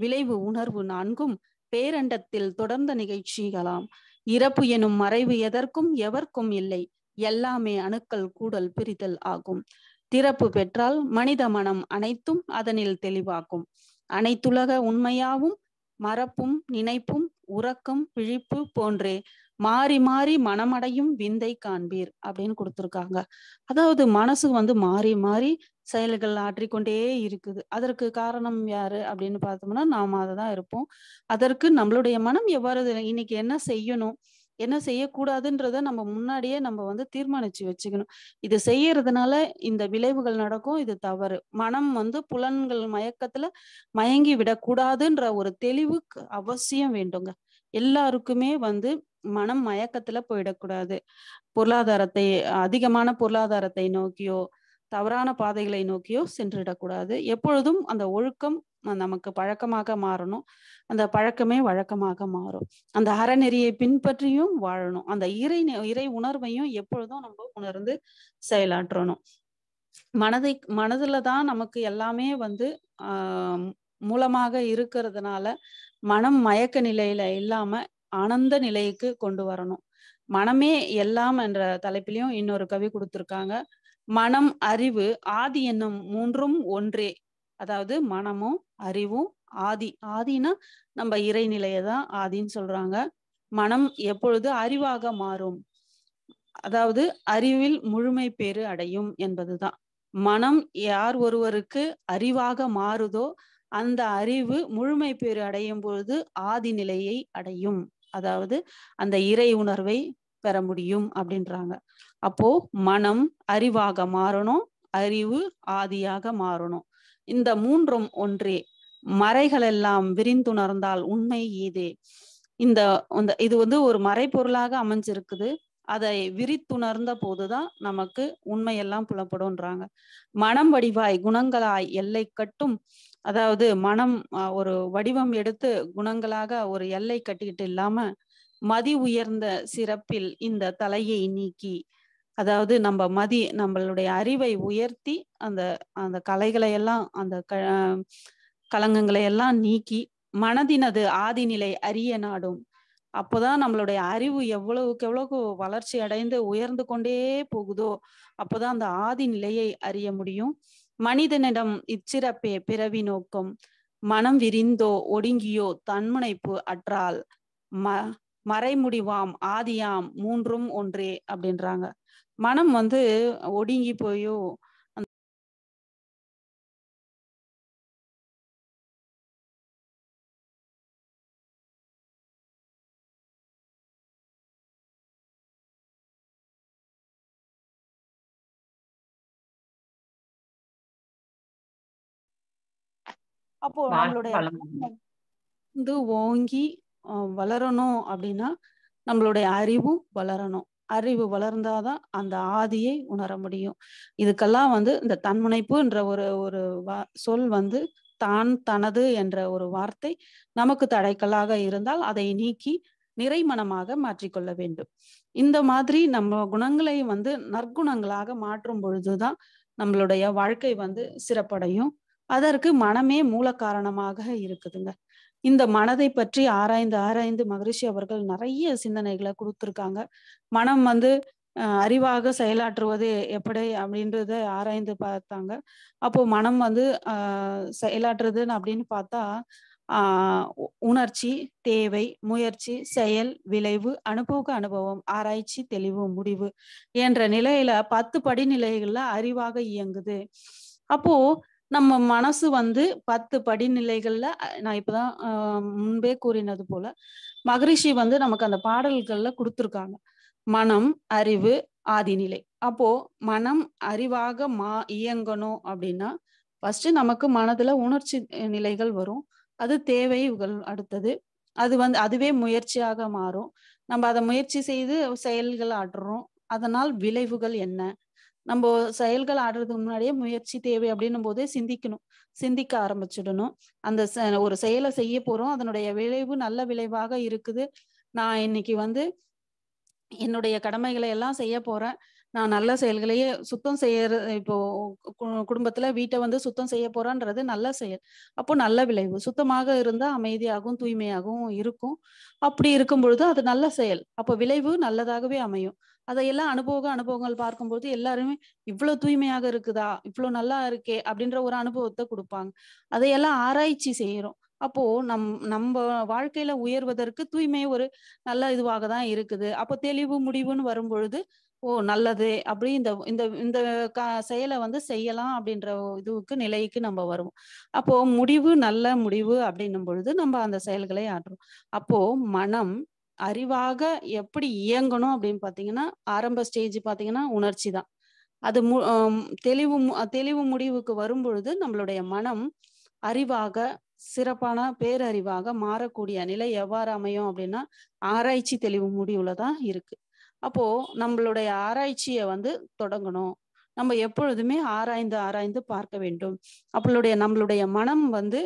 விளைவு உணர்வு நான்கும் பேரண்டத்தில் தொடர்ந்த நிகழ்ச்சிகளாம் இறப்பு எனும் மறைவு எதற்கும் எவர்க்கும் இல்லை எல்லாமே அணுக்கள் கூடல் பிரிதல் ஆகும் திறப்பு பெற்றால் மனித மனம் அனைத்தும் அதனில் தெளிவாகும் அனைத்துலக உண்மையாவும் மறப்பும் நினைப்பும் உறக்கம் விழிப்பு போன்றே மாறி மாறி மனமடையும் விந்தை காண்பீர் அப்படின்னு கொடுத்துருக்காங்க அதாவது மனசு வந்து மாறி மாறி செயல்கள் ஆற்றிக்கொண்டே இருக்குது அதற்கு காரணம் யாரு அப்படின்னு பார்த்தோம்னா நாம அதை தான் இருப்போம் அதற்கு நம்மளுடைய மனம் எவ்வாறு இன்னைக்கு என்ன செய்யணும் என்ன செய்யக்கூடாதுன்றத நம்ம முன்னாடியே நம்ம வந்து தீர்மானிச்சு வச்சுக்கணும் இது செய்யறதுனால இந்த விளைவுகள் நடக்கும் இது தவறு மனம் வந்து புலன்கள் மயக்கத்துல மயங்கி விடக்கூடாதுன்ற ஒரு தெளிவுக்கு அவசியம் வேண்டுங்க எல்லாருக்குமே வந்து மனம் மயக்கத்துல போயிடக்கூடாது பொருளாதாரத்தை அதிகமான பொருளாதாரத்தை நோக்கியோ தவறான பாதைகளை நோக்கியோ சென்றுடக்கூடாது எப்பொழுதும் அந்த ஒழுக்கம் நமக்கு பழக்கமாக மாறணும் அந்த பழக்கமே வழக்கமாக மாறும் அந்த அறநெறியை பின்பற்றியும் வாழணும் அந்த இறை இறை உணர்வையும் எப்பொழுதும் நம்ம உணர்ந்து செயலாற்றணும் மனதை மனதுலதான் தான் நமக்கு எல்லாமே வந்து மூலமாக இருக்கிறதுனால மனம் மயக்க நிலையில இல்லாம ஆனந்த நிலைக்கு கொண்டு வரணும் மனமே எல்லாம் என்ற தலைப்பிலையும் இன்னொரு கவி கொடுத்துருக்காங்க மனம் அறிவு ஆதி என்னும் மூன்றும் ஒன்றே அதாவது மனமும் அறிவும் ஆதி ஆதினா நம்ம இறைநிலையை தான் ஆதின்னு சொல்றாங்க மனம் எப்பொழுது அறிவாக மாறும் அதாவது அறிவில் முழுமை பேறு அடையும் என்பதுதான் மனம் யார் ஒருவருக்கு அறிவாக மாறுதோ அந்த அறிவு முழுமை பேறு அடையும் பொழுது ஆதி நிலையை அடையும் அதாவது அந்த இறை உணர்வை பெற முடியும் அப்படின்றாங்க அப்போ மனம் அறிவாக மாறணும் அறிவு ஆதியாக மாறணும் இந்த மூன்றும் ஒன்றே மறைகள் எல்லாம் விரிந்துணர்ந்தால் உண்மை இதே இந்த இது வந்து ஒரு மறைப்பொருளாக அமைஞ்சிருக்குது அதை விரித்துணர்ந்த போதுதான் நமக்கு உண்மையெல்லாம் புலப்படும்ன்றாங்க மனம் வடிவாய் குணங்களாய் எல்லை கட்டும் அதாவது மனம் ஒரு வடிவம் எடுத்து குணங்களாக ஒரு எல்லை கட்டிக்கிட்டு இல்லாம மதி உயர்ந்த சிறப்பில் இந்த தலையை நீக்கி அதாவது நம்ம மதி நம்மளுடைய அறிவை உயர்த்தி அந்த அந்த கலைகளை எல்லாம் அந்த கலங்கங்களை எல்லாம் நீக்கி மனதினது ஆதிநிலை அறிய நாடும் அப்போதான் நம்மளுடைய அறிவு எவ்வளவுக்கு எவ்வளவு வளர்ச்சி அடைந்து உயர்ந்து கொண்டே போகுதோ அப்போதான் அந்த ஆதி நிலையை அறிய முடியும் மனிதனிடம் இச்சிறப்பே பிறவி நோக்கம் மனம் விரிந்தோ ஒடுங்கியோ தன்முனைப்பு அற்றால் ம மறைமுடிவாம் ஆதியாம் மூன்றும் ஒன்றே அப்படின்றாங்க மனம் வந்து ஒடுங்கி போயோ அப்போ நம்மளுடைய வந்து ஓங்கி வளரணும் அப்படின்னா நம்மளுடைய அறிவும் வளரணும் அறிவு வளர்ந்தாதான் அந்த ஆதியை உணர முடியும் இதுக்கெல்லாம் வந்து இந்த தன்முனைப்புன்ற ஒரு ஒரு சொல் வந்து தான் தனது என்ற ஒரு வார்த்தை நமக்கு தடைக்கலாக இருந்தால் அதை நீக்கி நிறைமனமாக மாற்றிக்கொள்ள வேண்டும் இந்த மாதிரி நம்ம குணங்களை வந்து நற்குணங்களாக மாற்றும் பொழுதுதான் நம்மளுடைய வாழ்க்கை வந்து சிறப்படையும் அதற்கு மனமே மூல காரணமாக இருக்குதுங்க இந்த மனதை பற்றி ஆராய்ந்து ஆராய்ந்து மகரிஷி அவர்கள் நிறைய சிந்தனைகளை கொடுத்துருக்காங்க மனம் வந்து அறிவாக செயலாற்றுவது எப்படி அப்படின்றத ஆராய்ந்து பார்த்தாங்க அப்போ மனம் வந்து செயலாற்றுறதுன்னு அப்படின்னு பார்த்தா உணர்ச்சி தேவை முயற்சி செயல் விளைவு அனுபவ அனுபவம் ஆராய்ச்சி தெளிவு முடிவு என்ற நிலையில பத்து படிநிலைகள்ல அறிவாக இயங்குது அப்போ நம்ம மனசு வந்து பத்து படிநிலைகள்ல நான் இப்பதான் முன்பே கூறினது போல மகரிஷி வந்து நமக்கு அந்த பாடல்கள்ல கொடுத்துருக்காங்க மனம் அறிவு ஆதிநிலை அப்போ மனம் அறிவாக மா இயங்கணும் அப்படின்னா ஃபர்ஸ்ட் நமக்கு மனதுல உணர்ச்சி நிலைகள் வரும் அது தேவை அடுத்தது அது வந்து அதுவே முயற்சியாக மாறும் நம்ம அதை முயற்சி செய்து செயல்கள் ஆடுறோம் அதனால் விளைவுகள் என்ன நம்ம செயல்கள் ஆடுறதுக்கு முன்னாடியே முயற்சி தேவை அப்படின்னும் போதே சிந்திக்கணும் சிந்திக்க ஆரம்பிச்சிடணும் அந்த ஒரு செயலை செய்ய போறோம் அதனுடைய விளைவு நல்ல விளைவாக இருக்குது நான் இன்னைக்கு வந்து என்னுடைய கடமைகளை எல்லாம் செய்ய போறேன் நான் நல்ல செயல்களையே சுத்தம் செய்ய இப்போ குடும்பத்துல வீட்டை வந்து சுத்தம் செய்ய போறான்றது நல்ல செயல் அப்போ நல்ல விளைவு சுத்தமாக இருந்தா அமைதியாகவும் தூய்மையாகவும் இருக்கும் அப்படி இருக்கும் பொழுது அது நல்ல செயல் அப்போ விளைவு நல்லதாகவே அமையும் அதையெல்லாம் அனுபவ அனுபவங்கள் பார்க்கும்போது எல்லாருமே இவ்வளவு தூய்மையாக இருக்குதா இவ்வளவு நல்லா இருக்கே அப்படின்ற ஒரு அனுபவத்தை கொடுப்பாங்க அதையெல்லாம் ஆராய்ச்சி செய்யறோம் அப்போ நம் நம்ம வாழ்க்கையில உயர்வதற்கு தூய்மை ஒரு நல்ல இதுவாக தான் இருக்குது அப்போ தெளிவு முடிவுன்னு வரும் பொழுது ஓ நல்லது அப்படி இந்த இந்த இந்த செயலை வந்து செய்யலாம் அப்படின்ற இதுவுக்கு நிலைக்கு நம்ம வருவோம் அப்போ முடிவு நல்ல முடிவு அப்படின்னும் பொழுது நம்ம அந்த செயல்களை ஆடுறோம் அப்போ மனம் அறிவாக எப்படி இயங்கணும் அப்படின்னு பார்த்தீங்கன்னா ஆரம்ப ஸ்டேஜ் பாத்தீங்கன்னா உணர்ச்சி தான் அது மு தெளிவு தெளிவு முடிவுக்கு வரும்பொழுது நம்மளுடைய மனம் அறிவாக சிறப்பான பேரறிவாக மாறக்கூடிய நிலை எவ்வாறு அமையும் அப்படின்னா ஆராய்ச்சி தெளிவு முடிவுல தான் இருக்கு அப்போ நம்மளுடைய ஆராய்ச்சியை வந்து தொடங்கணும் நம்ம எப்பொழுதுமே ஆராய்ந்து ஆராய்ந்து பார்க்க வேண்டும் அப்பளுடைய நம்மளுடைய மனம் வந்து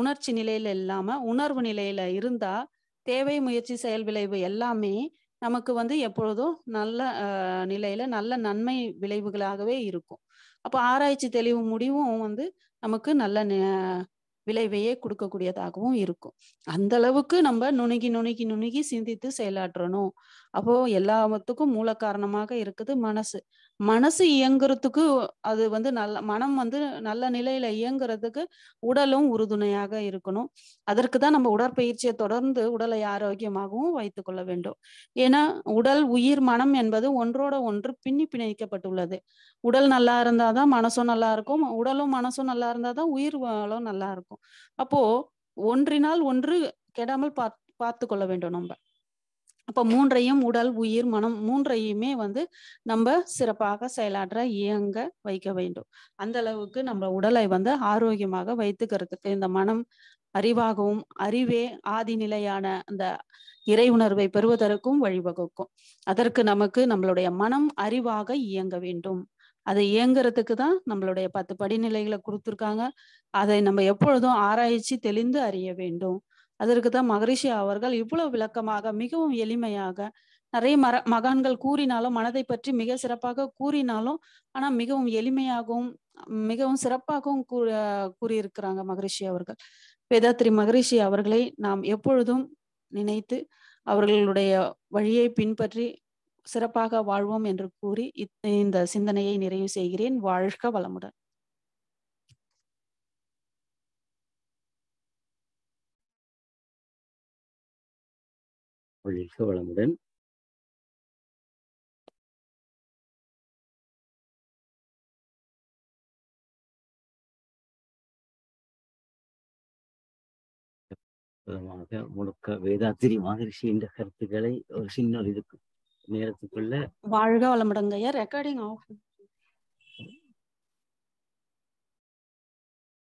உணர்ச்சி நிலையில இல்லாம உணர்வு நிலையில இருந்தா தேவை முயற்சி செயல் விளைவு எல்லாமே நமக்கு வந்து எப்பொழுதும் நல்ல நிலையில நல்ல நன்மை விளைவுகளாகவே இருக்கும் அப்போ ஆராய்ச்சி தெளிவு முடிவும் வந்து நமக்கு நல்ல விளைவையே கொடுக்கக்கூடியதாகவும் இருக்கும் அந்த அளவுக்கு நம்ம நுணுகி நுணுகி நுணுகி சிந்தித்து செயலாற்றணும் அப்போ எல்லாத்துக்கும் மூல காரணமாக இருக்குது மனசு மனசு இயங்குறதுக்கு அது வந்து நல்ல மனம் வந்து நல்ல நிலையில இயங்குறதுக்கு உடலும் உறுதுணையாக இருக்கணும் அதற்கு தான் நம்ம உடற்பயிற்சியை தொடர்ந்து உடலை ஆரோக்கியமாகவும் வைத்துக்கொள்ள வேண்டும் ஏன்னா உடல் உயிர் மனம் என்பது ஒன்றோட ஒன்று பின்னி பிணைக்கப்பட்டுள்ளது உடல் நல்லா இருந்தாதான் மனசும் நல்லா இருக்கும் உடலும் மனசும் நல்லா இருந்தாதான் உயிர் வளம் நல்லா இருக்கும் அப்போ ஒன்றினால் ஒன்று கெடாமல் பார்த்து கொள்ள வேண்டும் நம்ம அப்ப மூன்றையும் உடல் உயிர் மனம் மூன்றையுமே வந்து நம்ம சிறப்பாக செயலாற்ற இயங்க வைக்க வேண்டும் அந்த அளவுக்கு நம்ம உடலை வந்து ஆரோக்கியமாக வைத்துக்கிறதுக்கு இந்த மனம் அறிவாகவும் அறிவே ஆதிநிலையான அந்த இறை உணர்வை பெறுவதற்கும் வழிவகுக்கும் அதற்கு நமக்கு நம்மளுடைய மனம் அறிவாக இயங்க வேண்டும் அதை இயங்குறதுக்கு தான் நம்மளுடைய பத்து படிநிலைகளை கொடுத்துருக்காங்க அதை நம்ம எப்பொழுதும் ஆராய்ச்சி தெளிந்து அறிய வேண்டும் அதற்கு தான் மகரிஷி அவர்கள் இவ்வளவு விளக்கமாக மிகவும் எளிமையாக நிறைய மர மகான்கள் கூறினாலும் மனதை பற்றி மிக சிறப்பாக கூறினாலும் ஆனா மிகவும் எளிமையாகவும் மிகவும் சிறப்பாகவும் கூறியிருக்கிறாங்க மகரிஷி அவர்கள் வேதாத்ரி மகரிஷி அவர்களை நாம் எப்பொழுதும் நினைத்து அவர்களுடைய வழியை பின்பற்றி சிறப்பாக வாழ்வோம் என்று கூறி இந்த சிந்தனையை நிறைவு செய்கிறேன் வாழ்க வளமுடன் வாழ்க வளமுடன் முழுக்க வேதாத்திரி மகரிஷி இந்த கருத்துக்களை ஒரு சின்ன இதுக்கு நேரத்துக்குள்ள வாழ்க வளமுடங்கையா ரெக்கார்டிங் ஆகும்